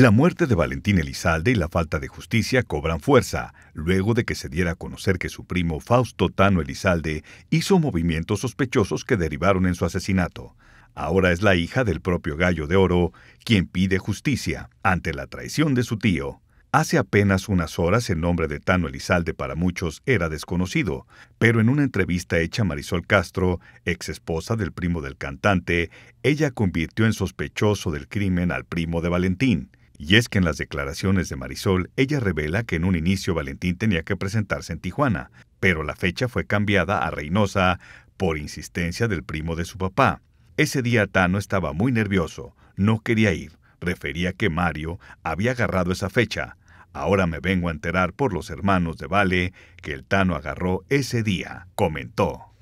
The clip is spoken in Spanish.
La muerte de Valentín Elizalde y la falta de justicia cobran fuerza, luego de que se diera a conocer que su primo Fausto Tano Elizalde hizo movimientos sospechosos que derivaron en su asesinato. Ahora es la hija del propio Gallo de Oro quien pide justicia ante la traición de su tío. Hace apenas unas horas el nombre de Tano Elizalde para muchos era desconocido, pero en una entrevista hecha a Marisol Castro, ex esposa del primo del cantante, ella convirtió en sospechoso del crimen al primo de Valentín. Y es que en las declaraciones de Marisol, ella revela que en un inicio Valentín tenía que presentarse en Tijuana, pero la fecha fue cambiada a Reynosa por insistencia del primo de su papá. Ese día Tano estaba muy nervioso, no quería ir, refería que Mario había agarrado esa fecha. Ahora me vengo a enterar por los hermanos de Vale que el Tano agarró ese día, comentó.